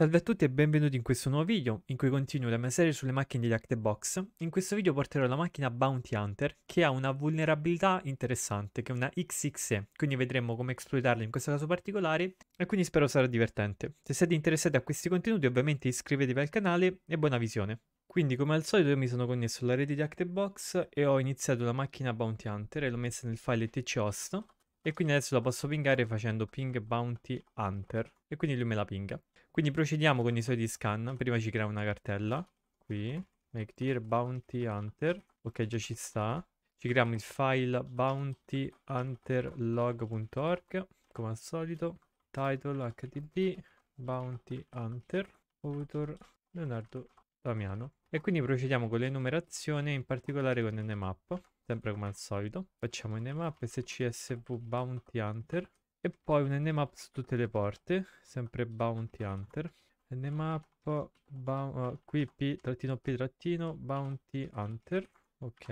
Salve a tutti e benvenuti in questo nuovo video in cui continuo la mia serie sulle macchine di Act Box. In questo video porterò la macchina Bounty Hunter che ha una vulnerabilità interessante che è una XXE, quindi vedremo come esploitarla in questo caso particolare e quindi spero sarà divertente. Se siete interessati a questi contenuti ovviamente iscrivetevi al canale e buona visione. Quindi come al solito io mi sono connesso alla rete di Act Box e ho iniziato la macchina Bounty Hunter e l'ho messa nel file tchost e quindi adesso la posso pingare facendo ping bounty hunter e quindi lui me la pinga. Quindi procediamo con i soliti scan. Prima ci crea una cartella. Qui. Make tier bounty hunter. Ok, già ci sta. Ci creiamo il file bountyhunterlog.org. Come al solito. Title htb bounty hunter. Autor Leonardo Damiano. E quindi procediamo con l'enumerazione, in particolare con nmap. Sempre come al solito. Facciamo nmap scsv bounty hunter e poi un nmap su tutte le porte, sempre Bounty Hunter. nmap uh, eh, qui p-p- Bounty Hunter. Ok,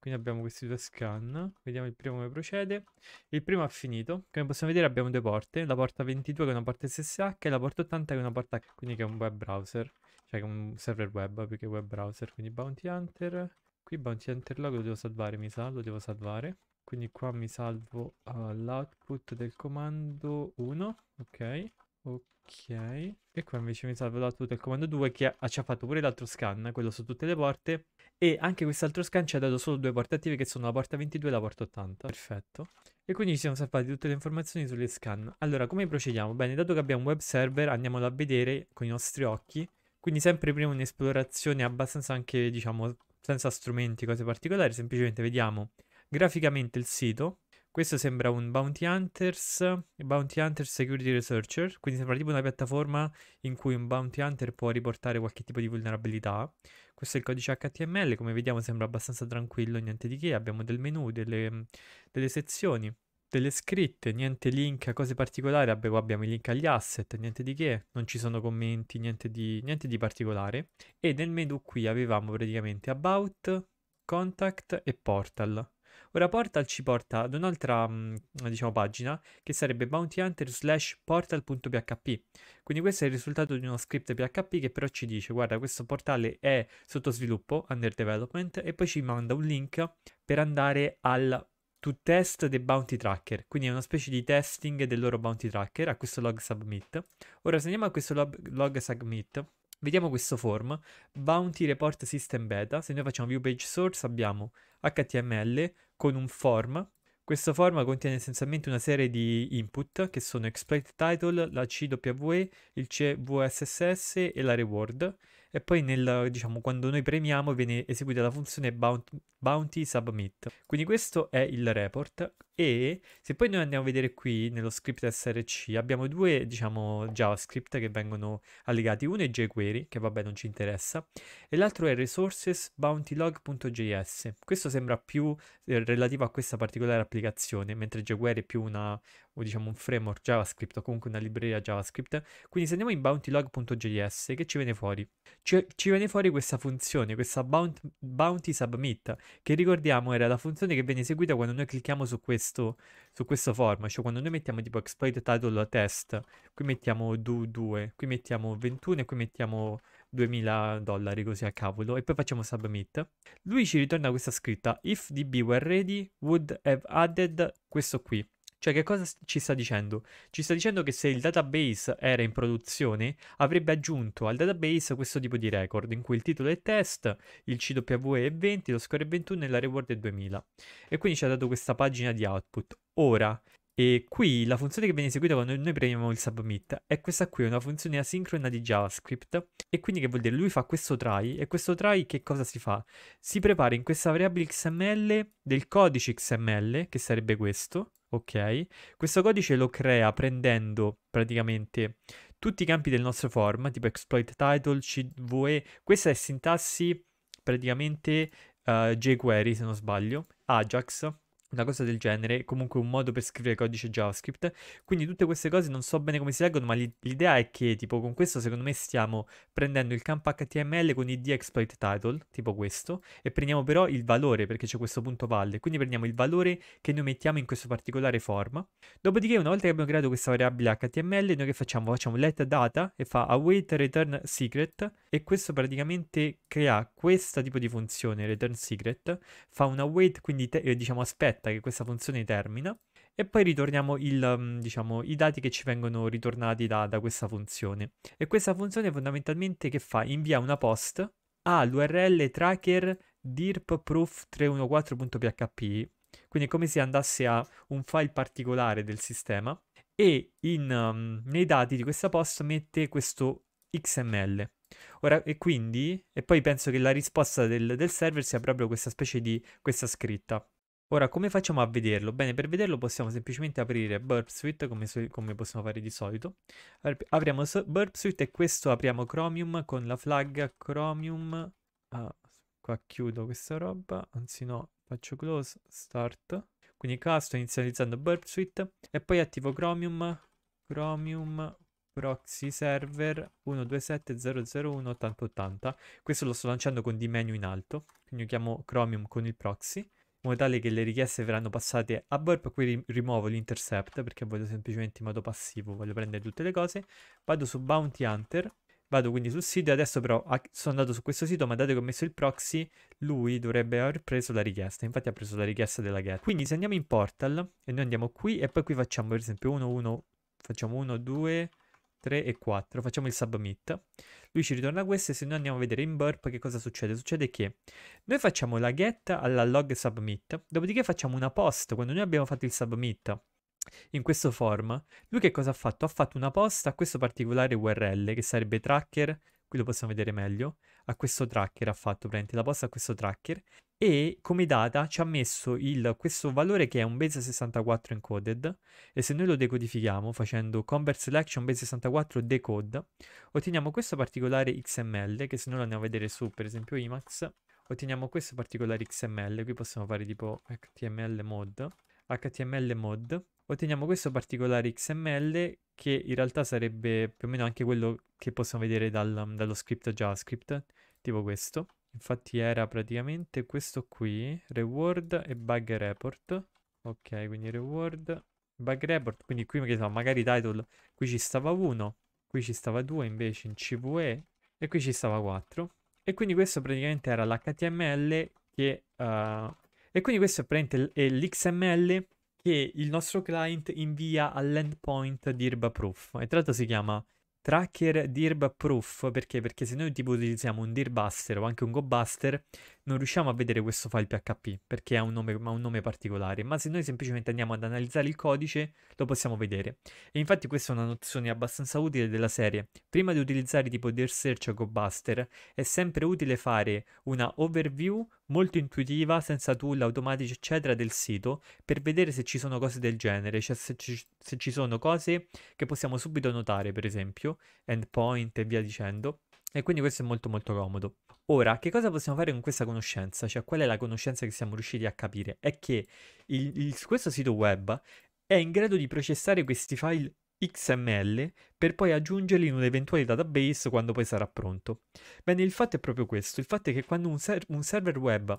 quindi abbiamo questi due scan. Vediamo il primo come procede. Il primo ha finito. Come possiamo vedere abbiamo due porte, la porta 22 che è una porta SSH e la porta 80 che è una porta H, quindi che è un web browser. Cioè che è un server web, perché web browser. Quindi Bounty Hunter. Qui Bounty Hunter Log lo devo salvare, mi sa, lo devo salvare quindi qua mi salvo uh, l'output del comando 1 ok ok e qua invece mi salvo l'output del comando 2 che ha, ci ha fatto pure l'altro scan quello su tutte le porte e anche quest'altro scan ci ha dato solo due porte attive che sono la porta 22 e la porta 80 perfetto e quindi ci siamo salvati tutte le informazioni sulle scan allora come procediamo? bene dato che abbiamo un web server andiamolo a vedere con i nostri occhi quindi sempre prima un'esplorazione abbastanza anche diciamo senza strumenti cose particolari semplicemente vediamo Graficamente il sito, questo sembra un Bounty Hunters, Bounty Hunters Security Researcher, quindi sembra tipo una piattaforma in cui un Bounty Hunter può riportare qualche tipo di vulnerabilità. Questo è il codice HTML, come vediamo sembra abbastanza tranquillo, niente di che, abbiamo del menu, delle, delle sezioni delle scritte, niente link a cose particolari, abbiamo, abbiamo i link agli asset, niente di che, non ci sono commenti, niente di, niente di particolare. E nel menu qui avevamo praticamente about, contact e portal. Ora Portal ci porta ad un'altra, mm, diciamo, pagina che sarebbe bounty hunter slash portal.php. Quindi questo è il risultato di uno script PHP che però ci dice, guarda, questo portale è sotto sviluppo, under development, e poi ci manda un link per andare al to test the bounty tracker, quindi è una specie di testing del loro bounty tracker a questo log submit. Ora se andiamo a questo log, log submit, vediamo questo form, bounty report system beta, se noi facciamo view page source abbiamo html, con un form. Questo form contiene essenzialmente una serie di input che sono exploit title, la CWE, il CVSSS e la reward. E poi nel, diciamo, quando noi premiamo viene eseguita la funzione bound, bounty submit. Quindi questo è il report e se poi noi andiamo a vedere qui nello script src abbiamo due diciamo javascript che vengono allegati, uno è jQuery che vabbè non ci interessa e l'altro è resources.bountylog.js. Questo sembra più eh, relativo a questa particolare applicazione, mentre jQuery è più una o diciamo un framework JavaScript o comunque una libreria JavaScript. Quindi se andiamo in bountylog.js che ci viene fuori? Ci, ci viene fuori questa funzione, questa bount, bounty submit che ricordiamo era la funzione che viene eseguita quando noi clicchiamo su questo, su questo form, cioè quando noi mettiamo tipo exploit title test, qui mettiamo do 2, qui mettiamo 21 e qui mettiamo 2000 dollari così a cavolo e poi facciamo submit. Lui ci ritorna questa scritta if db were ready would have added questo qui. Cioè, che cosa ci sta dicendo? Ci sta dicendo che se il database era in produzione, avrebbe aggiunto al database questo tipo di record, in cui il titolo è test, il CW è 20, lo score è 21 e la reward è 2000. E quindi ci ha dato questa pagina di output. Ora, e qui la funzione che viene eseguita quando noi premiamo il submit è questa qui, è una funzione asincrona di JavaScript. E quindi che vuol dire? Lui fa questo try e questo try che cosa si fa? Si prepara in questa variabile XML del codice XML, che sarebbe questo, ok? Questo codice lo crea prendendo praticamente tutti i campi del nostro form, tipo exploit title, CVE, questa è sintassi praticamente uh, jQuery se non sbaglio, Ajax, una cosa del genere, comunque un modo per scrivere codice JavaScript. Quindi tutte queste cose non so bene come si leggono, ma l'idea è che tipo con questo secondo me stiamo prendendo il campo HTML con id exploit title, tipo questo, e prendiamo però il valore perché c'è questo punto valle, quindi prendiamo il valore che noi mettiamo in questo particolare forma. Dopodiché una volta che abbiamo creato questa variabile HTML, noi che facciamo? Facciamo let data e fa await return secret e questo praticamente crea questo tipo di funzione return secret, fa un await, quindi te- eh, diciamo aspetta aspetta che questa funzione termina e poi ritorniamo il, mm, diciamo, i dati che ci vengono ritornati da, da questa funzione. E questa funzione fondamentalmente che fa? Invia una post all'URL tracker dirpproof314.php quindi è come se andasse a un file particolare del sistema e in, um, nei dati di questa post mette questo XML. Ora, e quindi, e poi penso che la risposta del, del server sia proprio questa specie di questa scritta. Ora, come facciamo a vederlo? Bene, per vederlo possiamo semplicemente aprire Burp Suite, come, come possiamo fare di solito. Apriamo Burp Suite e questo apriamo Chromium con la flag Chromium. Ah, qua chiudo questa roba, anzi no, faccio close, start. Quindi qua sto inizializzando Burp Suite e poi attivo Chromium, Chromium proxy server 127.001.8080. Questo lo sto lanciando con di menu in alto, quindi chiamo Chromium con il proxy in modo tale che le richieste verranno passate a burp, qui rimuovo l'intercept perché voglio semplicemente in modo passivo, voglio prendere tutte le cose, vado su Bounty Hunter, vado quindi sul sito adesso però sono andato su questo sito ma dato che ho messo il proxy lui dovrebbe aver preso la richiesta, infatti ha preso la richiesta della get. Quindi se andiamo in portal e noi andiamo qui e poi qui facciamo per esempio 1, 1, facciamo 1, 2, 3 e 4, facciamo il submit. Lui ci ritorna questo e se noi andiamo a vedere in burp che cosa succede? Succede che noi facciamo la get alla log submit, dopodiché facciamo una post quando noi abbiamo fatto il submit in questo form. Lui che cosa ha fatto? Ha fatto una post a questo particolare URL che sarebbe tracker, qui lo possiamo vedere meglio, a questo tracker, ha fatto praticamente la posta a questo tracker e come data ci ha messo il, questo valore che è un base64 encoded e se noi lo decodifichiamo facendo convert selection base64 decode otteniamo questo particolare XML che se noi lo andiamo a vedere su per esempio Emacs otteniamo questo particolare XML qui possiamo fare tipo HTML mod HTML mod otteniamo questo particolare XML che in realtà sarebbe più o meno anche quello che possiamo vedere dal, dallo script JavaScript, tipo questo. Infatti era praticamente questo qui, reward e bug report. Ok, quindi reward, bug report, quindi qui che so, magari title, qui ci stava 1, qui ci stava 2 invece in CVE e qui ci stava 4. E quindi questo praticamente era l'HTML che... Uh, e quindi questo è l'XML che il nostro client invia all'endpoint DIRB proof. E tra l'altro si chiama tracker DIRB proof perché? Perché se noi tipo utilizziamo un DIRBuster o anche un go buster, non riusciamo a vedere questo file PHP perché ha un nome, ha un nome particolare, ma se noi semplicemente andiamo ad analizzare il codice lo possiamo vedere. E infatti questa è una nozione abbastanza utile della serie. Prima di utilizzare tipo Dear Search o GoBuster è sempre utile fare una overview molto intuitiva, senza tool automatici eccetera del sito per vedere se ci sono cose del genere, cioè se ci, se ci sono cose che possiamo subito notare per esempio, endpoint e via dicendo e quindi questo è molto molto comodo. Ora, che cosa possiamo fare con questa conoscenza? Cioè, qual è la conoscenza che siamo riusciti a capire? È che il, il, questo sito web è in grado di processare questi file XML per poi aggiungerli in un eventuale database quando poi sarà pronto. Bene, il fatto è proprio questo, il fatto è che quando un, ser- un server web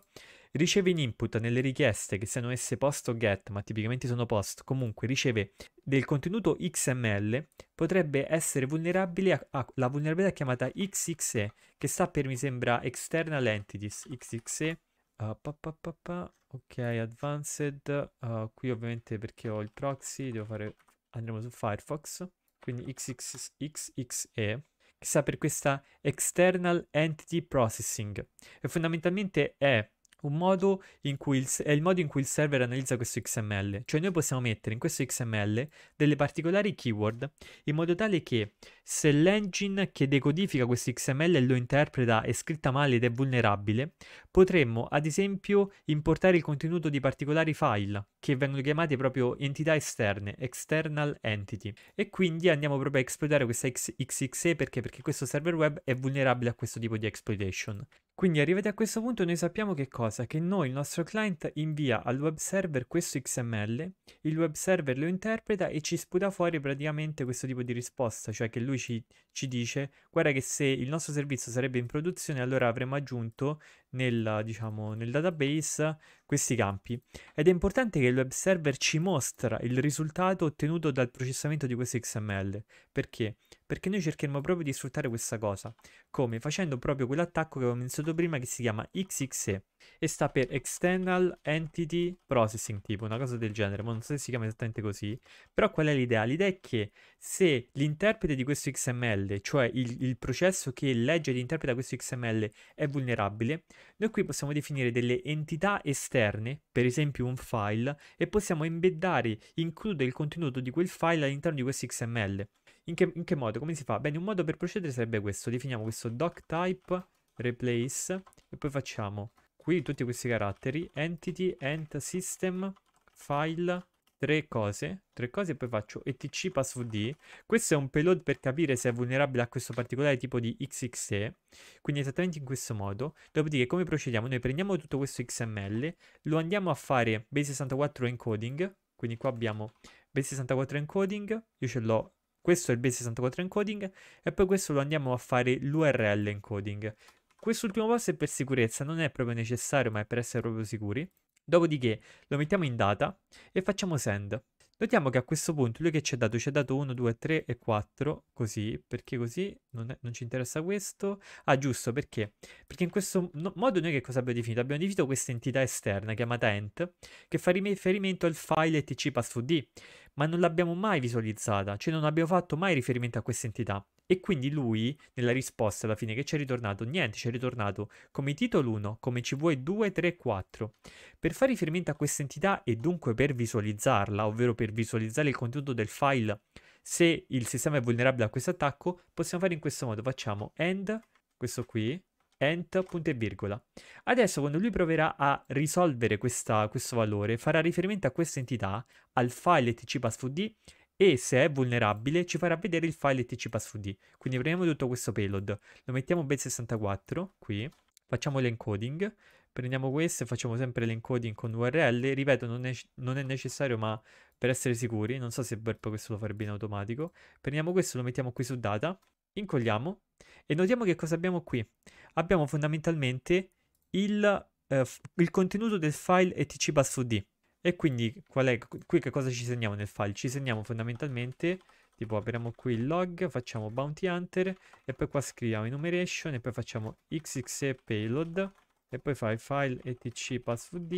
riceve in input nelle richieste, che siano esse post o get, ma tipicamente sono post, comunque riceve del contenuto XML, potrebbe essere vulnerabile alla vulnerabilità chiamata XXE, che sta per, mi sembra, External Entities, XXE, uh, ah, pa, pa, pa, ok, Advanced, uh, qui ovviamente perché ho il proxy, devo fare andremo su Firefox, quindi XXXXE, che sta per questa External Entity Processing, e fondamentalmente è un modo in cui il, è il modo in cui il server analizza questo XML, cioè noi possiamo mettere in questo XML delle particolari keyword in modo tale che se l'engine che decodifica questo XML e lo interpreta è scritta male ed è vulnerabile, potremmo ad esempio importare il contenuto di particolari file che vengono chiamate proprio entità esterne, external entity e quindi andiamo proprio a esplodere questa XXE perché? perché questo server web è vulnerabile a questo tipo di exploitation. Quindi arrivati a questo punto noi sappiamo che cosa? Che noi, il nostro client, invia al web server questo XML, il web server lo interpreta e ci sputa fuori praticamente questo tipo di risposta, cioè che lui ci, ci dice guarda che se il nostro servizio sarebbe in produzione allora avremmo aggiunto nel, diciamo, nel database questi campi ed è importante che il web server ci mostra il risultato ottenuto dal processamento di questo XML. Perché? Perché noi cercheremo proprio di sfruttare questa cosa, come facendo proprio quell'attacco che avevo menzionato prima che si chiama XXE e sta per External Entity Processing, tipo una cosa del genere, ma non so se si chiama esattamente così, però qual è l'idea? L'idea è che se l'interprete di questo XML, cioè il, il processo che legge ed interpreta questo XML è vulnerabile, noi qui possiamo definire delle entità esterne esterne, per esempio un file, e possiamo embeddare, includere il contenuto di quel file all'interno di questo XML. In che, in che modo? Come si fa? Bene, un modo per procedere sarebbe questo. Definiamo questo doc type replace e poi facciamo qui tutti questi caratteri entity, and system, file, tre cose, tre cose e poi faccio etc passwd. Questo è un payload per capire se è vulnerabile a questo particolare tipo di XXE, quindi esattamente in questo modo. Dopodiché come procediamo? Noi prendiamo tutto questo XML, lo andiamo a fare base64 encoding, quindi qua abbiamo base64 encoding, io ce l'ho questo è il base64 encoding e poi questo lo andiamo a fare l'URL encoding. Quest'ultimo passo è per sicurezza, non è proprio necessario ma è per essere proprio sicuri. Dopodiché lo mettiamo in data e facciamo send. Notiamo che a questo punto lui che ci ha dato? Ci ha dato 1, 2, 3 e 4, così, perché così non, è, non ci interessa questo. Ah, giusto, perché? Perché in questo no, modo noi che cosa abbiamo definito? Abbiamo definito questa entità esterna chiamata ent, che fa riferimento al file etcpasswd, ma non l'abbiamo mai visualizzata, cioè non abbiamo fatto mai riferimento a questa entità. E quindi lui, nella risposta alla fine che ci è ritornato, niente, ci è ritornato come titolo 1, come ci vuoi 2, 3 4. Per fare riferimento a questa entità e dunque per visualizzarla, ovvero per visualizzare il contenuto del file, se il sistema è vulnerabile a questo attacco, possiamo fare in questo modo, facciamo end, questo qui, ent, punto e virgola. Adesso quando lui proverà a risolvere questa, questo valore, farà riferimento a questa entità, al file tcpassvd, e se è vulnerabile ci farà vedere il file tcpassvd. Quindi prendiamo tutto questo payload, lo mettiamo bel 64 qui, facciamo l'encoding, prendiamo questo e facciamo sempre l'encoding con URL, ripeto non è, non è, necessario ma per essere sicuri, non so se Burp questo lo farebbe in automatico, prendiamo questo e lo mettiamo qui su data, incolliamo e notiamo che cosa abbiamo qui. Abbiamo fondamentalmente il, eh, il contenuto del file etcbusvd. E quindi qual è, qui che cosa ci segniamo nel file? Ci segniamo fondamentalmente, tipo apriamo qui il log, facciamo bounty hunter e poi qua scriviamo enumeration e poi facciamo xxe payload e poi fai file etcpassvd.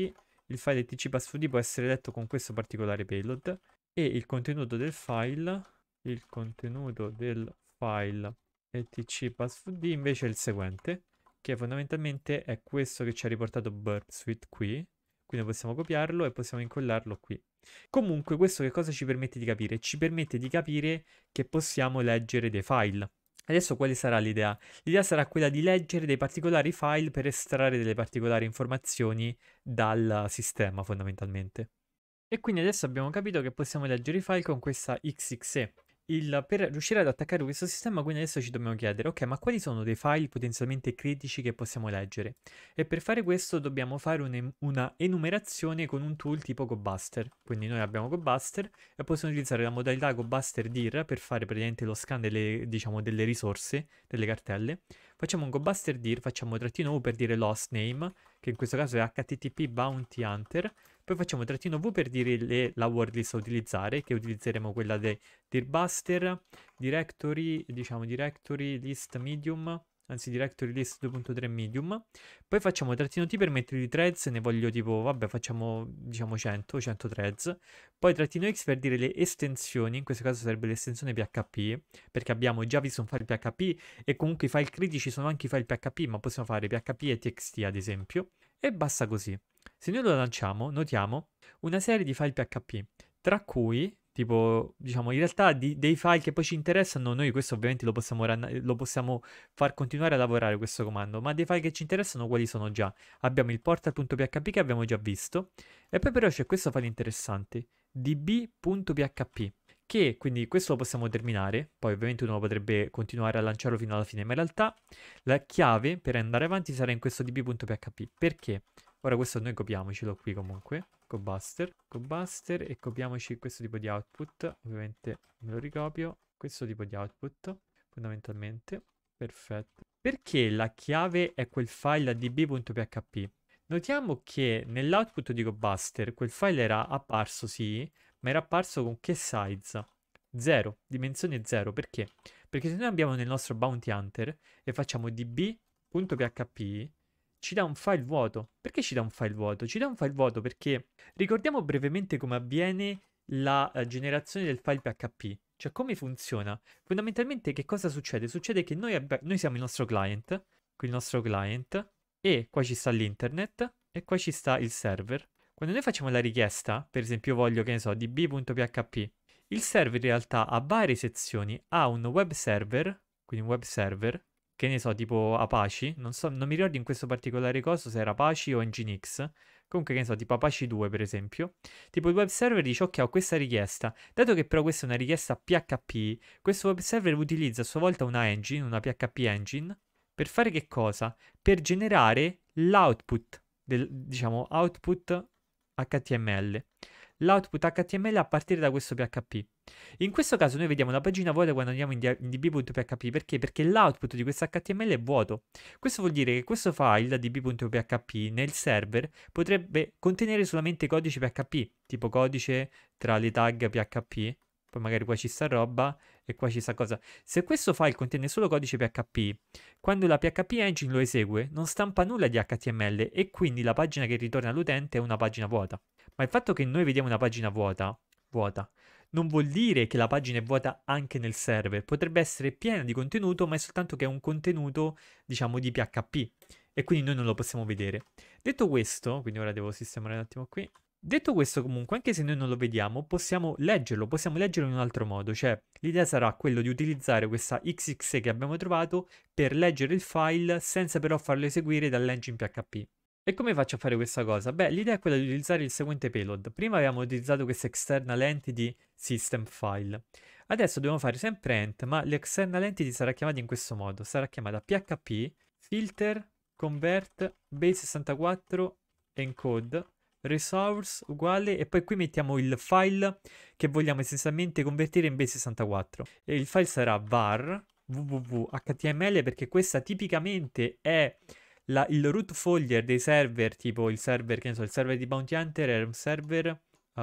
Il file etcpassvd può essere letto con questo particolare payload e il contenuto del file, il contenuto del file etc pathd invece è il seguente che fondamentalmente è questo che ci ha riportato burp suite qui quindi possiamo copiarlo e possiamo incollarlo qui comunque questo che cosa ci permette di capire ci permette di capire che possiamo leggere dei file Adesso quale sarà l'idea? L'idea sarà quella di leggere dei particolari file per estrarre delle particolari informazioni dal sistema fondamentalmente. E quindi adesso abbiamo capito che possiamo leggere i file con questa XXE il, per riuscire ad attaccare questo sistema, quindi adesso ci dobbiamo chiedere, ok, ma quali sono dei file potenzialmente critici che possiamo leggere? E per fare questo dobbiamo fare un, una enumerazione con un tool tipo GoBuster. Quindi noi abbiamo GoBuster e possiamo utilizzare la modalità GoBuster DIR per fare praticamente lo scan delle, diciamo, delle risorse, delle cartelle. Facciamo un GoBuster DIR, facciamo trattino U per dire lost name, che in questo caso è HTTP Bounty Hunter, poi facciamo trattino V per dire le, la word list a utilizzare, che utilizzeremo quella di dirbuster, directory, diciamo directory list medium, anzi directory list 2.3 medium. Poi facciamo trattino T per mettere i threads, ne voglio tipo, vabbè, facciamo diciamo 100, 100 threads. Poi trattino X per dire le estensioni, in questo caso sarebbe l'estensione PHP, perché abbiamo già visto un file PHP e comunque i file critici sono anche i file PHP, ma possiamo fare PHP e TXT ad esempio. E basta così. Se noi lo lanciamo, notiamo una serie di file PHP, tra cui, tipo, diciamo, in realtà di, dei file che poi ci interessano, noi questo ovviamente lo possiamo, lo possiamo, far continuare a lavorare questo comando, ma dei file che ci interessano quali sono già? Abbiamo il portal.php che abbiamo già visto, e poi però c'è questo file interessante, db.php che quindi questo lo possiamo terminare, poi ovviamente uno potrebbe continuare a lanciarlo fino alla fine, ma in realtà la chiave per andare avanti sarà in questo db.php, perché? Ora questo noi copiamocelo qui comunque, gobuster, gobuster e copiamoci questo tipo di output, ovviamente me lo ricopio, questo tipo di output fondamentalmente, perfetto. Perché la chiave è quel file db.php? Notiamo che nell'output di gobuster quel file era apparso sì, ma era apparso con che size? 0, dimensione 0, perché? Perché se noi abbiamo nel nostro bounty hunter e facciamo db.php ci dà un file vuoto. Perché ci dà un file vuoto? Ci dà un file vuoto perché ricordiamo brevemente come avviene la eh, generazione del file PHP. Cioè come funziona? Fondamentalmente che cosa succede? Succede che noi, noi siamo il nostro client, qui il nostro client, e qua ci sta l'internet, e qua ci sta il server. Quando noi facciamo la richiesta, per esempio voglio, che ne so, db.php, il server in realtà ha varie sezioni, ha un web server, quindi un web server, che ne so, tipo Apache, non, so, non mi ricordo in questo particolare caso se era Apache o Nginx, comunque che ne so, tipo Apache 2 per esempio, tipo il web server dice ok ho questa richiesta, dato che però questa è una richiesta PHP, questo web server utilizza a sua volta una engine, una PHP engine, per fare che cosa? Per generare l'output, del, diciamo output HTML. L'output HTML a partire da questo PHP. In questo caso noi vediamo la pagina vuota quando andiamo in, db.php perché? Perché l'output di questo HTML è vuoto. Questo vuol dire che questo file db.php nel server potrebbe contenere solamente codice PHP, tipo codice tra le tag PHP, poi magari qua ci sta roba e qua ci sta cosa. Se questo file contiene solo codice PHP, quando la PHP engine lo esegue non stampa nulla di HTML e quindi la pagina che ritorna all'utente è una pagina vuota. Ma il fatto che noi vediamo una pagina vuota, vuota, non vuol dire che la pagina è vuota anche nel server, potrebbe essere piena di contenuto, ma è soltanto che è un contenuto, diciamo, di PHP e quindi noi non lo possiamo vedere. Detto questo, quindi ora devo sistemare un attimo qui. Detto questo, comunque, anche se noi non lo vediamo, possiamo leggerlo, possiamo leggerlo in un altro modo, cioè l'idea sarà quello di utilizzare questa XXE che abbiamo trovato per leggere il file senza però farlo eseguire dall'engine PHP. E come faccio a fare questa cosa? Beh, l'idea è quella di utilizzare il seguente payload. Prima abbiamo utilizzato questa external entity system file. Adesso dobbiamo fare sempre ent, ma l'external entity sarà chiamata in questo modo, sarà chiamata php filter convert base64 encode resource uguale e poi qui mettiamo il file che vogliamo essenzialmente convertire in base64 e il file sarà var www.html perché questa tipicamente è la, il root folder dei server tipo il server che ne so il server di Bounty Hunter era un server uh,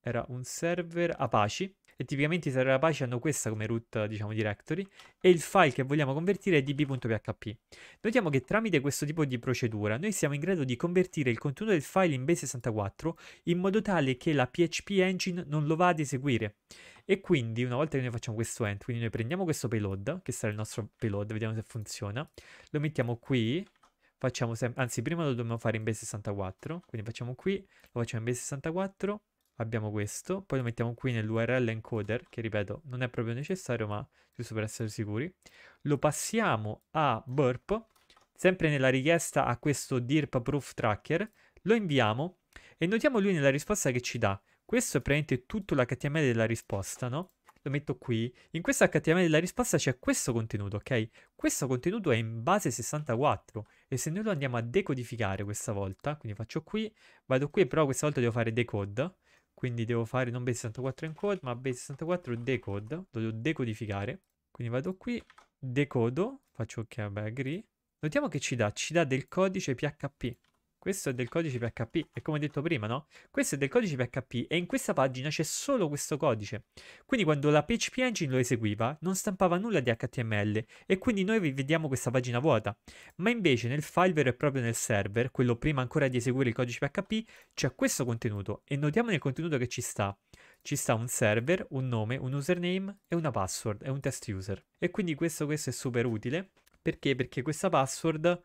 era un server Apache e tipicamente i server Apache hanno questa come root, diciamo, directory, e il file che vogliamo convertire è db.php. Notiamo che tramite questo tipo di procedura noi siamo in grado di convertire il contenuto del file in base64 in modo tale che la PHP engine non lo va ad eseguire. E quindi una volta che noi facciamo questo end, quindi noi prendiamo questo payload, che sarà il nostro payload, vediamo se funziona, lo mettiamo qui, facciamo sempre, anzi prima lo dobbiamo fare in base64, quindi facciamo qui, lo facciamo in base64, abbiamo questo, poi lo mettiamo qui nell'URL encoder, che ripeto non è proprio necessario, ma giusto per essere sicuri. Lo passiamo a burp, sempre nella richiesta a questo dirp proof tracker, lo inviamo e notiamo lui nella risposta che ci dà. Questo è praticamente tutto l'HTML della risposta, no? Lo metto qui. In questo HTML della risposta c'è questo contenuto, ok? Questo contenuto è in base 64 e se noi lo andiamo a decodificare questa volta, quindi faccio qui, vado qui però questa volta devo fare decode, quindi devo fare non base 64 encode, ma base 64 decode. Lo devo decodificare. Quindi vado qui, decodo, faccio ok, vabbè, agree. Notiamo che ci dà, ci dà del codice PHP. Questo è del codice PHP, e come detto prima, no? Questo è del codice PHP e in questa pagina c'è solo questo codice. Quindi quando la PHP Engine lo eseguiva, non stampava nulla di HTML e quindi noi vediamo questa pagina vuota. Ma invece nel file vero e proprio nel server, quello prima ancora di eseguire il codice PHP, c'è questo contenuto e notiamo nel contenuto che ci sta ci sta un server, un nome, un username e una password e un test user. E quindi questo, questo è super utile perché? Perché questa password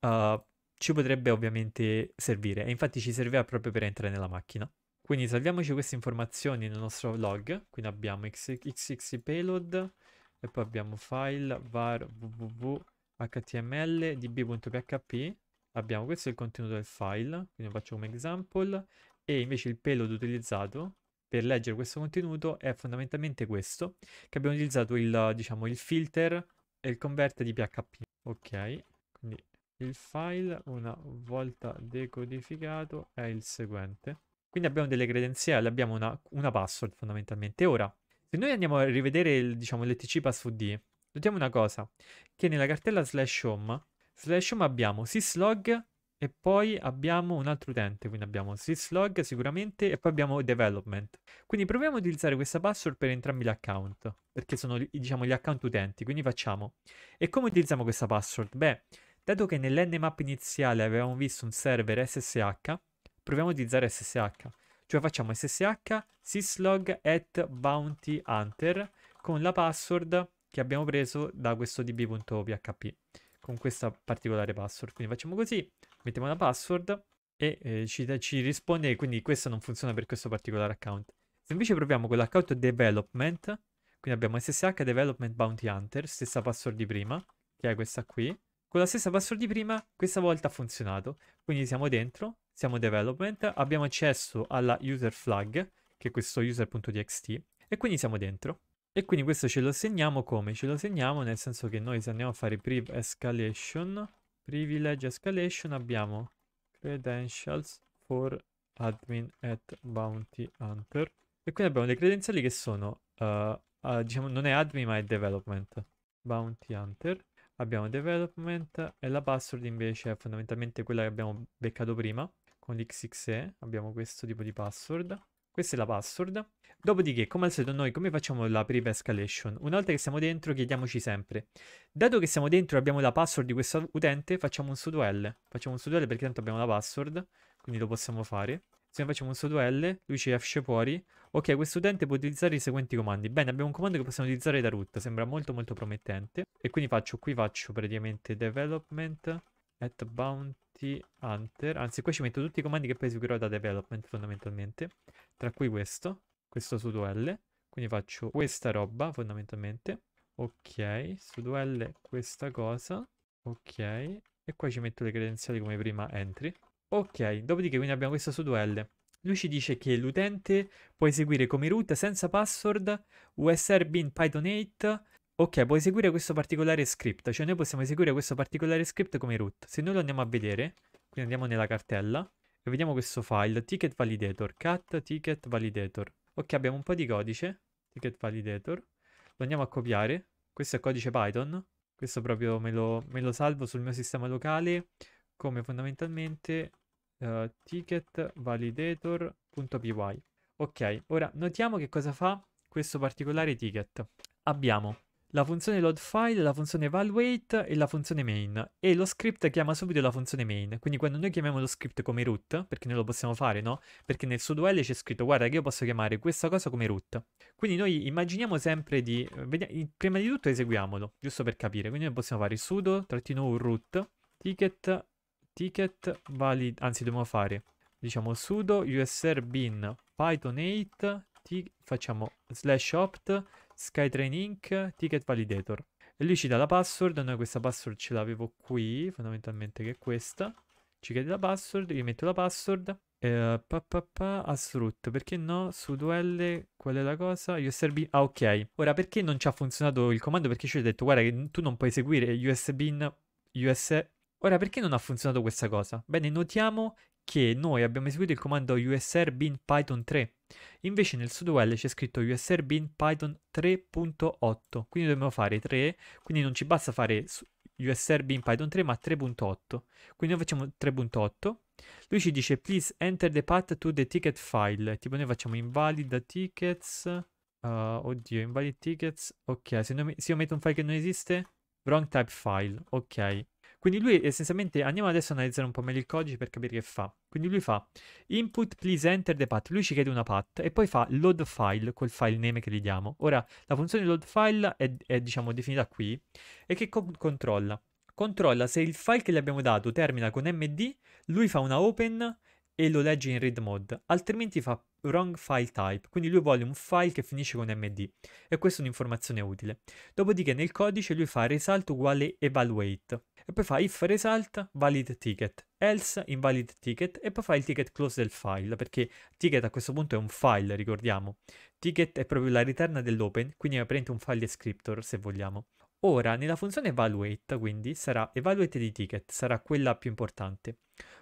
uh, ci potrebbe ovviamente servire e infatti ci servirà proprio per entrare nella macchina. Quindi salviamoci queste informazioni nel nostro log, quindi abbiamo xxx payload e poi abbiamo file var www db.php abbiamo questo è il contenuto del file quindi lo faccio come example e invece il payload utilizzato per leggere questo contenuto è fondamentalmente questo che abbiamo utilizzato il diciamo il filter e il convert di php ok quindi il file una volta decodificato è il seguente. Quindi abbiamo delle credenziali, abbiamo una, una password fondamentalmente. Ora, se noi andiamo a rivedere il, diciamo, l'ETC passwd, notiamo una cosa, che nella cartella slash home, slash home abbiamo syslog e poi abbiamo un altro utente, quindi abbiamo syslog sicuramente e poi abbiamo development. Quindi proviamo a utilizzare questa password per entrambi gli account, perché sono diciamo gli account utenti, quindi facciamo. E come utilizziamo questa password? Beh, Dato che nell'nmap iniziale avevamo visto un server ssh, proviamo a utilizzare ssh. Cioè facciamo ssh syslog at bounty hunter con la password che abbiamo preso da questo db.php con questa particolare password. Quindi facciamo così, mettiamo la password e eh, ci, ci risponde quindi questa non funziona per questo particolare account. Se invece proviamo con l'account development, quindi abbiamo ssh development bounty hunter, stessa password di prima, che è questa qui, con la stessa password di prima, questa volta ha funzionato. Quindi siamo dentro, siamo development, abbiamo accesso alla user flag, che è questo user.txt, e quindi siamo dentro. E quindi questo ce lo segniamo come? Ce lo segniamo nel senso che noi se andiamo a fare priv escalation, privilege escalation, abbiamo credentials for admin at bounty hunter. E quindi abbiamo le credenziali che sono, uh, uh, diciamo, non è admin ma è development. Bounty hunter abbiamo development e la password invece è fondamentalmente quella che abbiamo beccato prima con l'XXE abbiamo questo tipo di password questa è la password dopodiché come al solito noi come facciamo la preview escalation una volta che siamo dentro chiediamoci sempre dato che siamo dentro e abbiamo la password di questo utente facciamo un sudo L facciamo un sudo L perché tanto abbiamo la password quindi lo possiamo fare se noi facciamo un suo L, lui ci esce fuori. Ok, questo utente può utilizzare i seguenti comandi. Bene, abbiamo un comando che possiamo utilizzare da root. Sembra molto molto promettente. E quindi faccio, qui faccio praticamente development at bounty hunter. Anzi, qua ci metto tutti i comandi che poi eseguirò da development fondamentalmente. Tra cui questo, questo sudo L. Quindi faccio questa roba fondamentalmente. Ok, sudo L questa cosa. Ok. E qua ci metto le credenziali come prima entry. Ok, dopodiché quindi abbiamo questa su l Lui ci dice che l'utente può eseguire come root senza password usr bin python 8. Ok, può eseguire questo particolare script, cioè noi possiamo eseguire questo particolare script come root. Se noi lo andiamo a vedere, quindi andiamo nella cartella e vediamo questo file, ticket validator, cat ticket validator. Ok, abbiamo un po' di codice, ticket validator, lo andiamo a copiare, questo è codice Python, questo proprio me lo, me lo salvo sul mio sistema locale, come fondamentalmente uh, eh, ticket validator.py. Ok, ora notiamo che cosa fa questo particolare ticket. Abbiamo la funzione load file, la funzione evaluate e la funzione main. E lo script chiama subito la funzione main. Quindi quando noi chiamiamo lo script come root, perché noi lo possiamo fare, no? Perché nel sudo L c'è scritto, guarda che io posso chiamare questa cosa come root. Quindi noi immaginiamo sempre di... Vediamo, prima di tutto eseguiamolo, giusto per capire. Quindi noi possiamo fare sudo, trattino root, ticket ticket valid, anzi dobbiamo fare, diciamo sudo usr bin python 8, facciamo slash opt, skytrain inc, ticket validator. E lui ci dà la password, noi questa password ce l'avevo qui, fondamentalmente che è questa. Ci chiede la password, gli metto la password. Eh, pa, pa, pa, assurut, perché no? Sudo L, qual è la cosa? USB, ah ok. Ora, perché non ci ha funzionato il comando? Perché ci ho detto, guarda che tu non puoi eseguire USB in US, Ora, perché non ha funzionato questa cosa? Bene, notiamo che noi abbiamo eseguito il comando usr bin python 3, invece nel sudo L c'è scritto usr bin python 3.8, quindi dobbiamo fare 3, quindi non ci basta fare usr bin python 3 ma 3.8, quindi noi facciamo 3.8, lui ci dice please enter the path to the ticket file, tipo noi facciamo invalid tickets, uh, oddio invalid tickets, ok, se, non, se io metto un file che non esiste, wrong type file, ok, quindi lui essenzialmente, andiamo adesso a analizzare un po' meglio il codice per capire che fa. Quindi lui fa input please enter the path, lui ci chiede una path e poi fa load file quel file name che gli diamo. Ora, la funzione load file è, è diciamo definita qui e che co controlla? Controlla se il file che gli abbiamo dato termina con md, lui fa una open e lo legge in read mode, altrimenti fa wrong file type, quindi lui vuole un file che finisce con md e questa è un'informazione utile. Dopodiché nel codice lui fa result uguale evaluate e poi fa if result valid ticket, else invalid ticket e poi fa il ticket close del file perché ticket a questo punto è un file, ricordiamo. Ticket è proprio la ritorna dell'open, quindi è praticamente un file descriptor se vogliamo. Ora, nella funzione evaluate, quindi, sarà evaluate di ticket, sarà quella più importante.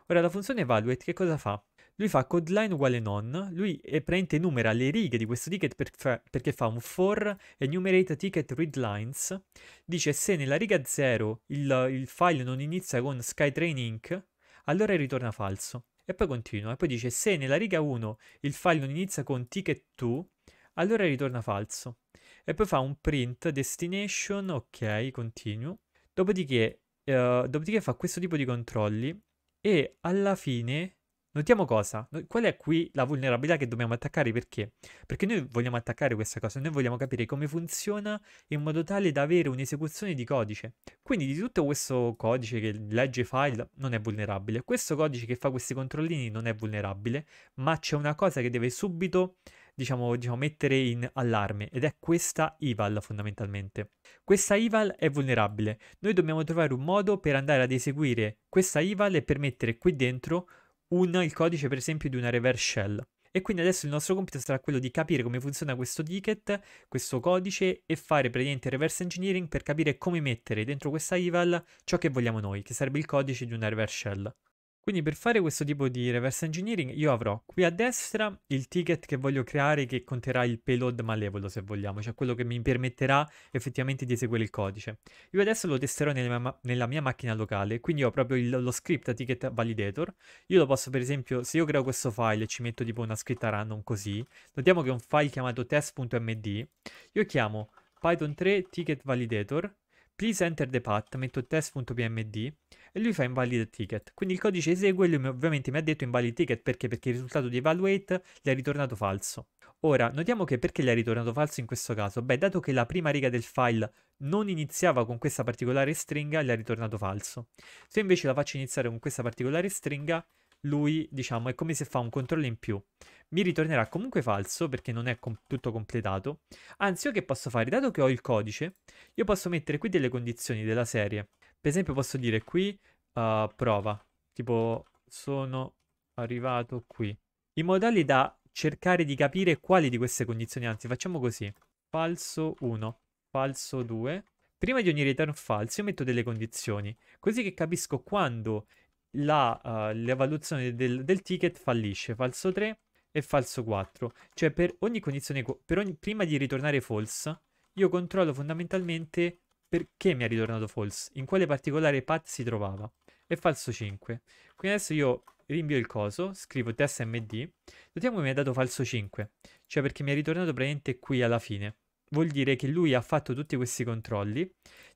Ora, la funzione evaluate che cosa fa? Lui fa codeline uguale non, lui prende numera le righe di questo ticket per fa, perché fa un for enumerate ticket read lines, dice se nella riga 0 il, il file non inizia con Skytrain Inc., allora ritorna falso. E poi continua, e poi dice se nella riga 1 il file non inizia con ticket 2, allora ritorna falso e poi fa un print destination, ok, continuo. Dopodiché, eh, dopodiché fa questo tipo di controlli e alla fine notiamo cosa? Qual è qui la vulnerabilità che dobbiamo attaccare? Perché? Perché noi vogliamo attaccare questa cosa, noi vogliamo capire come funziona in modo tale da avere un'esecuzione di codice. Quindi di tutto questo codice che legge file non è vulnerabile, questo codice che fa questi controllini non è vulnerabile, ma c'è una cosa che deve subito diciamo, diciamo, mettere in allarme ed è questa IVAL fondamentalmente. Questa IVAL è vulnerabile, noi dobbiamo trovare un modo per andare ad eseguire questa IVAL e per mettere qui dentro un, il codice per esempio di una reverse shell. E quindi adesso il nostro compito sarà quello di capire come funziona questo ticket, questo codice e fare praticamente reverse engineering per capire come mettere dentro questa IVAL ciò che vogliamo noi, che sarebbe il codice di una reverse shell. Quindi per fare questo tipo di reverse engineering io avrò qui a destra il ticket che voglio creare che conterrà il payload malevolo se vogliamo, cioè quello che mi permetterà effettivamente di eseguire il codice. Io adesso lo testerò nella mia, nella mia macchina locale, quindi ho proprio il, lo script ticket validator. Io lo posso per esempio, se io creo questo file e ci metto tipo una scritta random così, notiamo che è un file chiamato test.md, io chiamo python 3 ticket validator, please enter the path, metto test.pmd e lui fa invalid ticket. Quindi il codice esegue e lui ovviamente mi ha detto invalid ticket perché? Perché il risultato di evaluate gli ha ritornato falso. Ora, notiamo che perché gli ha ritornato falso in questo caso? Beh, dato che la prima riga del file non iniziava con questa particolare stringa, gli ha ritornato falso. Se invece la faccio iniziare con questa particolare stringa, lui, diciamo, è come se fa un controllo in più. Mi ritornerà comunque falso perché non è com tutto completato. Anzi, io che posso fare? Dato che ho il codice, io posso mettere qui delle condizioni della serie. Per esempio posso dire qui uh, prova, tipo sono arrivato qui. I modelli da cercare di capire quali di queste condizioni, anzi facciamo così, falso 1, falso 2. Prima di ogni return falso io metto delle condizioni, così che capisco quando la, uh, del, del, ticket fallisce, falso 3 e falso 4. Cioè per ogni condizione, per ogni, prima di ritornare false, io controllo fondamentalmente perché mi ha ritornato false, in quale particolare path si trovava. E falso 5. Quindi adesso io rinvio il coso, scrivo tsmd, notiamo che mi ha dato falso 5, cioè perché mi è ritornato praticamente qui alla fine. Vuol dire che lui ha fatto tutti questi controlli,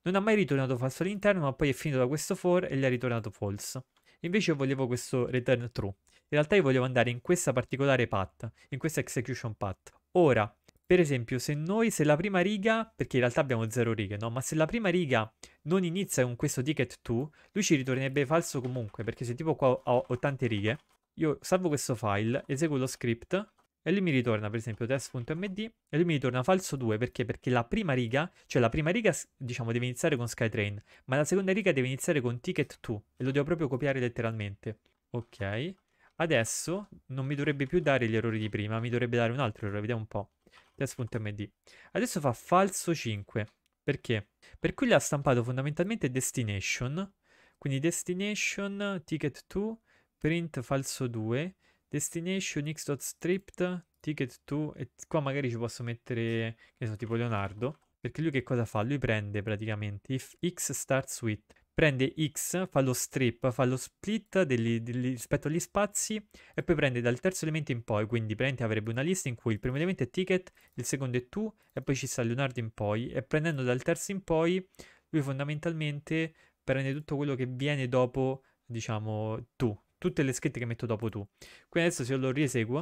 non ha mai ritornato falso all'interno, ma poi è finito da questo for e gli ha ritornato false. Invece io volevo questo return true. In realtà io volevo andare in questa particolare path, in questa execution path. Ora, per esempio, se noi, se la prima riga, perché in realtà abbiamo zero righe, no? Ma se la prima riga non inizia con questo ticket to, lui ci ritornerebbe falso comunque, perché se tipo qua ho tante righe, io salvo questo file, eseguo lo script e lui mi ritorna per esempio test.md e lui mi ritorna falso 2 perché? Perché la prima riga, cioè la prima riga diciamo deve iniziare con Skytrain, ma la seconda riga deve iniziare con ticket to e lo devo proprio copiare letteralmente. Ok, adesso non mi dovrebbe più dare gli errori di prima, mi dovrebbe dare un altro errore, vediamo un po' test.md. Adesso fa falso 5. Perché? Per cui ha stampato fondamentalmente destination, quindi destination ticket 2, print falso 2, destination x.stripped, ticket 2, e qua magari ci posso mettere, che so, tipo Leonardo, perché lui che cosa fa? Lui prende praticamente if x starts with, prende x, fa lo strip, fa lo split degli, degli, rispetto agli spazi e poi prende dal terzo elemento in poi, quindi prende avrebbe una lista in cui il primo elemento è ticket, il secondo è tu e poi ci sta Leonardo in poi e prendendo dal terzo in poi lui fondamentalmente prende tutto quello che viene dopo, diciamo, tu, tutte le scritte che metto dopo tu. Quindi adesso se io lo rieseguo,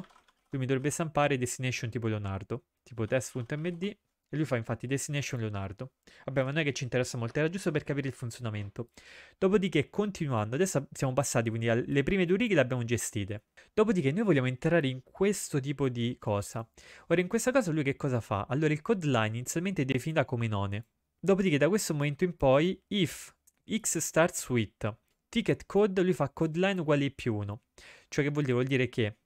lui mi dovrebbe stampare destination tipo Leonardo, tipo test.md e lui fa infatti Destination Leonardo. Vabbè, ma non che ci interessa molto, era giusto per capire il funzionamento. Dopodiché, continuando, adesso siamo passati, quindi alle prime due righe le abbiamo gestite. Dopodiché noi vogliamo entrare in questo tipo di cosa. Ora, in questa cosa lui che cosa fa? Allora, il code line inizialmente è definita come none. Dopodiché, da questo momento in poi, if x starts with ticket code, lui fa code line uguale più 1. Cioè che vuol dire? Vuol dire che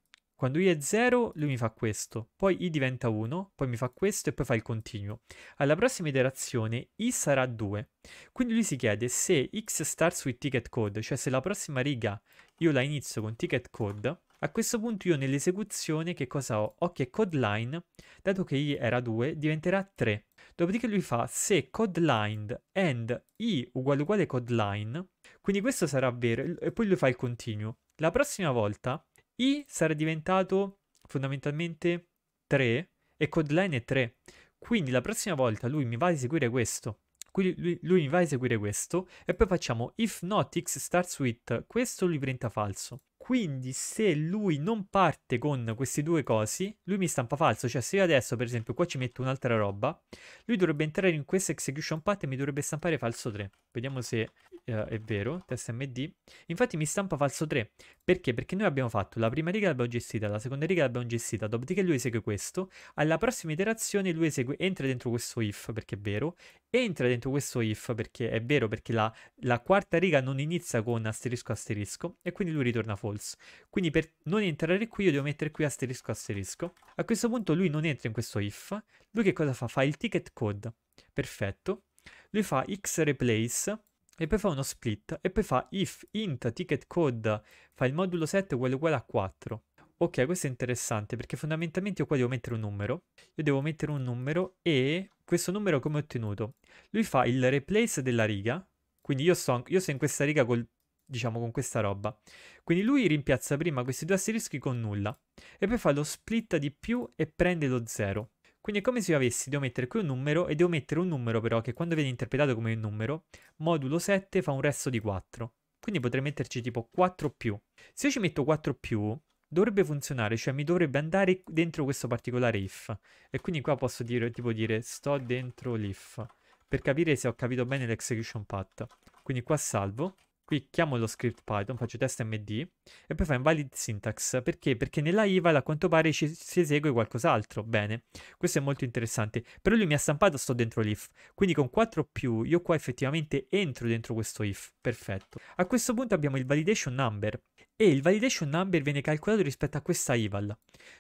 quando i è 0 lui mi fa questo, poi i diventa 1, poi mi fa questo e poi fa il continuo. Alla prossima iterazione i sarà 2. Quindi lui si chiede se x starts with ticket code, cioè se la prossima riga io la inizio con ticket code, a questo punto io nell'esecuzione che cosa ho? Ho che code line, dato che i era 2, diventerà 3. Dopodiché lui fa se code lined and i uguale uguale code line, quindi questo sarà vero, e poi lui fa il continuo. La prossima volta i sarà diventato fondamentalmente 3 e codeline è 3. Quindi la prossima volta lui mi va a eseguire questo. Quindi lui, lui mi va a eseguire questo e poi facciamo if not x starts with questo lui diventa falso. Quindi se lui non parte con questi due cosi, lui mi stampa falso, cioè se io adesso per esempio qua ci metto un'altra roba, lui dovrebbe entrare in questa execution path e mi dovrebbe stampare falso 3. Vediamo se eh, è vero, test MD. infatti mi stampa falso 3. Perché? Perché noi abbiamo fatto la prima riga l'abbiamo gestita, la seconda riga l'abbiamo gestita, dopodiché lui esegue questo, alla prossima iterazione lui esegue, entra dentro questo if perché è vero, entra dentro questo if perché è vero, perché la, la quarta riga non inizia con asterisco asterisco e quindi lui ritorna false. Quindi per non entrare qui io devo mettere qui asterisco asterisco. A questo punto lui non entra in questo if, lui che cosa fa? Fa il ticket code. Perfetto. Lui fa x replace e poi fa uno split e poi fa if int ticket code fa il modulo set uguale uguale a 4. Ok, questo è interessante perché fondamentalmente io qua devo mettere un numero, io devo mettere un numero e questo numero come ho ottenuto? Lui fa il replace della riga, quindi io, sto, io sono in questa riga col, diciamo con questa roba. Quindi lui rimpiazza prima questi due asterischi con nulla e poi fa lo split di più e prende lo 0. Quindi è come se io avessi, devo mettere qui un numero e devo mettere un numero però che quando viene interpretato come un numero, modulo 7 fa un resto di 4. Quindi potrei metterci tipo 4 più. Se io ci metto 4 più, dovrebbe funzionare, cioè mi dovrebbe andare dentro questo particolare if. E quindi qua posso dire, tipo dire, sto dentro l'if, per capire se ho capito bene l'execution path. Quindi qua salvo. Qui chiamo lo script Python, faccio test md e poi fa invalid syntax. Perché? Perché nella IVAL a quanto pare ci, si esegue qualcos'altro. Bene, questo è molto interessante. Però lui mi ha stampato sto dentro l'if. Quindi con 4 più io qua effettivamente entro dentro questo if. Perfetto. A questo punto abbiamo il validation number e il validation number viene calcolato rispetto a questa IVAL.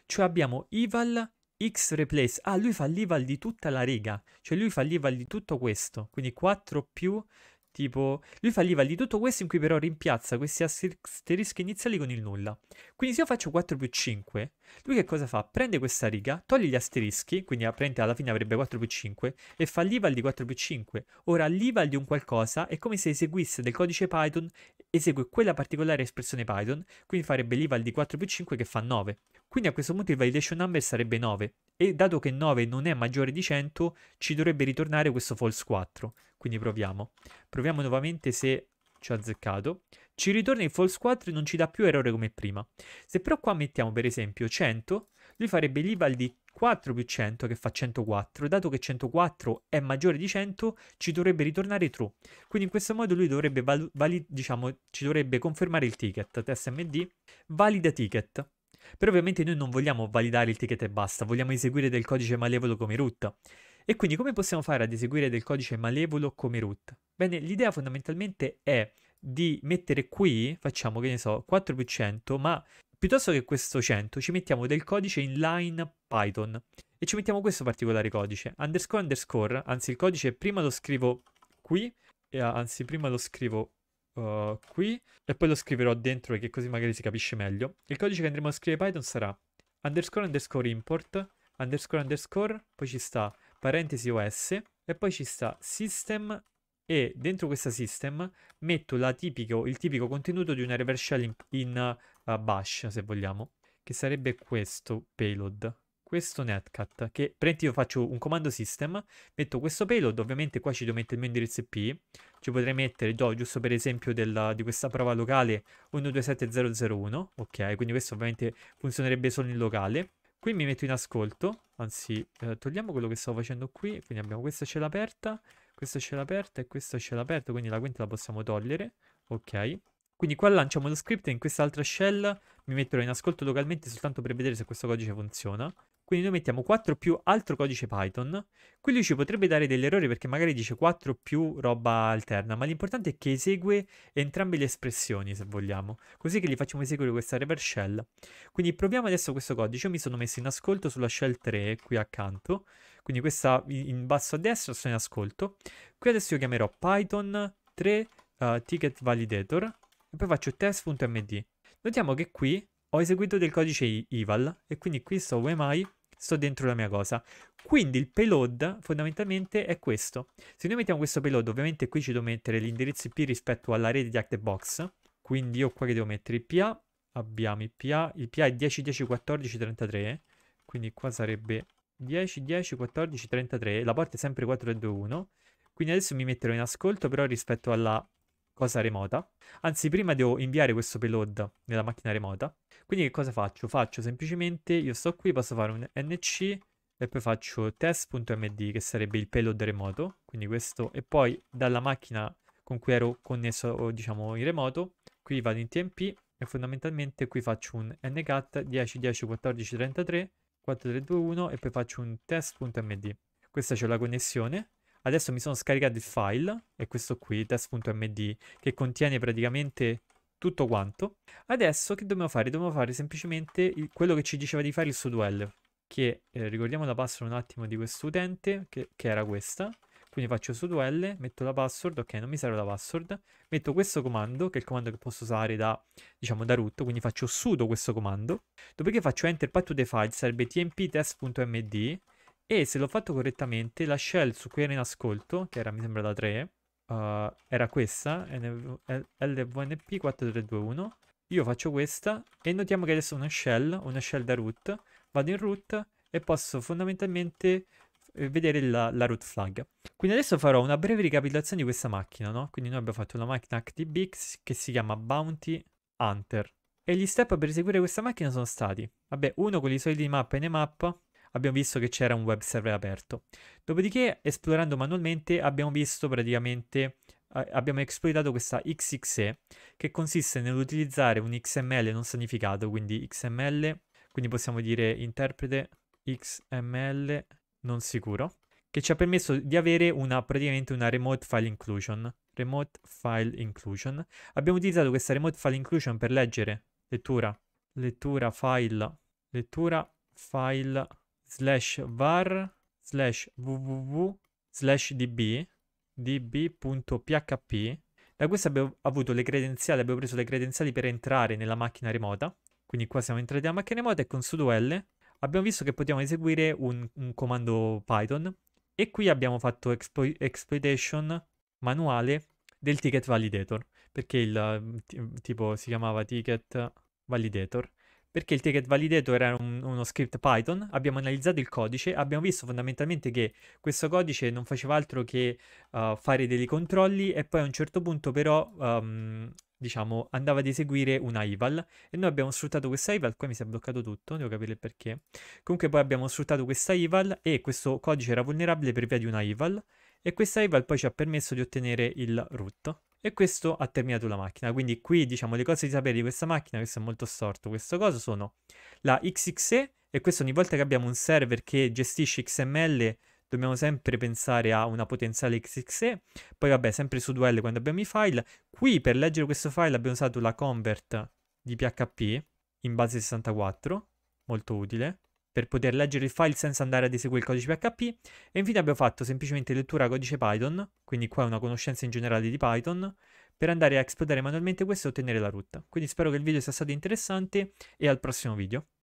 Cioè abbiamo IVAL x replace. Ah, lui fa l'IVAL di tutta la riga, cioè lui fa l'IVAL di tutto questo, quindi 4 più Tipo, lui fa l'Ival di tutto questo in cui però rimpiazza questi asterischi iniziali con il nulla. Quindi se io faccio 4 più 5, lui che cosa fa? Prende questa riga, toglie gli asterischi, quindi alla fine avrebbe 4 più 5, e fa l'Ival di 4 più 5. Ora l'Ival di un qualcosa è come se eseguisse del codice Python, esegue quella particolare espressione Python, quindi farebbe l'Ival di 4 più 5 che fa 9. Quindi a questo punto il validation number sarebbe 9 e dato che 9 non è maggiore di 100 ci dovrebbe ritornare questo false 4. Quindi proviamo. Proviamo nuovamente se ci ha azzeccato. Ci ritorna il false 4 e non ci dà più errore come prima. Se però qua mettiamo per esempio 100, lui farebbe l'eval di 4 più 100 che fa 104, dato che 104 è maggiore di 100 ci dovrebbe ritornare true. Quindi in questo modo lui dovrebbe diciamo, ci dovrebbe confermare il ticket, tsmd, valida ticket. Però ovviamente noi non vogliamo validare il ticket e basta, vogliamo eseguire del codice malevolo come root. E quindi come possiamo fare ad eseguire del codice malevolo come root? Bene, l'idea fondamentalmente è di mettere qui, facciamo che ne so, 4 più 100, ma piuttosto che questo 100 ci mettiamo del codice in line Python e ci mettiamo questo particolare codice, underscore underscore, anzi il codice prima lo scrivo qui, eh, anzi prima lo scrivo qui uh, qui e poi lo scriverò dentro perché così magari si capisce meglio. Il codice che andremo a scrivere Python sarà underscore underscore import underscore underscore, poi ci sta parentesi os e poi ci sta system e dentro questa system metto tipico, il tipico contenuto di una reverse shell in, in uh, bash se vogliamo che sarebbe questo payload questo netcat, che prendi io faccio un comando system, metto questo payload, ovviamente qua ci devo mettere il mio indirizzo IP, ci potrei mettere, do, giusto per esempio della, di questa prova locale, 127001, ok, quindi questo ovviamente funzionerebbe solo in locale. Qui mi metto in ascolto, anzi eh, togliamo quello che stavo facendo qui, quindi abbiamo questa cella aperta, questa cella aperta e questa cella aperta, quindi la quinta la possiamo togliere, ok. Quindi qua lanciamo lo script e in quest'altra shell mi metterò in ascolto localmente soltanto per vedere se questo codice funziona. Quindi noi mettiamo 4 più altro codice Python. Qui lui ci potrebbe dare degli errori perché magari dice 4 più roba alterna, ma l'importante è che esegue entrambe le espressioni, se vogliamo, così che gli facciamo eseguire questa rever shell. Quindi proviamo adesso questo codice. Io mi sono messo in ascolto sulla shell 3 qui accanto, quindi questa in basso a destra sono in ascolto. Qui adesso io chiamerò Python 3 uh, eh, ticket validator e poi faccio test.md. Notiamo che qui ho eseguito del codice eval e quindi qui sto wmi sto dentro la mia cosa. Quindi il payload fondamentalmente è questo. Se noi mettiamo questo payload, ovviamente qui ci devo mettere l'indirizzo IP rispetto alla rete di ActiveBox, quindi io qua che devo mettere IPA, abbiamo IPA, IPA è 10, 10, 14, 33, quindi qua sarebbe 10, 10, 14, 33, la porta è sempre 4, 2, 1, quindi adesso mi metterò in ascolto però rispetto alla cosa remota. Anzi, prima devo inviare questo payload nella macchina remota. Quindi che cosa faccio? Faccio semplicemente, io sto qui, posso fare un nc e poi faccio test.md che sarebbe il payload remoto, quindi questo, e poi dalla macchina con cui ero connesso, diciamo, in remoto, qui vado in tmp e fondamentalmente qui faccio un ncat 10 10 14 33 4321 e poi faccio un test.md. Questa c'è la connessione Adesso mi sono scaricato il file, è questo qui, test.md, che contiene praticamente tutto quanto. Adesso che dobbiamo fare? Dobbiamo fare semplicemente il, quello che ci diceva di fare il sudo l, che eh, ricordiamo la password un attimo di questo utente, che, che era questa. Quindi faccio sudo L, metto la password, ok, non mi serve la password, metto questo comando, che è il comando che posso usare da, diciamo, da root, quindi faccio sudo questo comando, dopodiché faccio enter path to the file, sarebbe tmp test.md, e se l'ho fatto correttamente, la shell su cui era in ascolto, che era mi sembra la 3, uh, era questa, LVNP4321. Io faccio questa e notiamo che adesso è una shell, una shell da root, vado in root e posso fondamentalmente eh, vedere la, la, root flag. Quindi adesso farò una breve ricapitolazione di questa macchina, no? Quindi noi abbiamo fatto una macchina HTB che si chiama Bounty Hunter. E gli step per eseguire questa macchina sono stati, vabbè, uno con i soliti mappa e ne mappa, abbiamo visto che c'era un web server aperto. Dopodiché, esplorando manualmente, abbiamo visto praticamente abbiamo esploitato questa XXE che consiste nell'utilizzare un XML non sanificato, quindi XML, quindi possiamo dire interprete XML non sicuro, che ci ha permesso di avere una, praticamente una remote file inclusion. Remote file inclusion. Abbiamo utilizzato questa remote file inclusion per leggere lettura, lettura file, lettura file slash var slash www slash db db.php da questo abbiamo avuto le credenziali, abbiamo preso le credenziali per entrare nella macchina remota quindi qua siamo entrati nella macchina remota e con sudo L abbiamo visto che potevamo eseguire un, un comando Python e qui abbiamo fatto explo exploitation manuale del ticket validator perché il tipo si chiamava ticket validator perché il ticket validator era un, uno script Python, abbiamo analizzato il codice, abbiamo visto fondamentalmente che questo codice non faceva altro che uh, fare dei controlli e poi a un certo punto però um, diciamo andava ad eseguire una eval e noi abbiamo sfruttato questa eval, qua mi si è bloccato tutto, devo capire il perché. Comunque poi abbiamo sfruttato questa eval e questo codice era vulnerabile per via di una eval e questa eval poi ci ha permesso di ottenere il root e questo ha terminato la macchina. Quindi qui diciamo le cose di sapere di questa macchina, questo è molto storto, questo coso sono la XXE e questo ogni volta che abbiamo un server che gestisce XML dobbiamo sempre pensare a una potenziale XXE, poi vabbè sempre su 2 quando abbiamo i file, qui per leggere questo file abbiamo usato la convert di PHP in base 64, molto utile, per poter leggere il file senza andare ad eseguire il codice PHP e infine abbiamo fatto semplicemente lettura codice Python, quindi qua una conoscenza in generale di Python, per andare a esplodere manualmente questo e ottenere la root. Quindi spero che il video sia stato interessante e al prossimo video.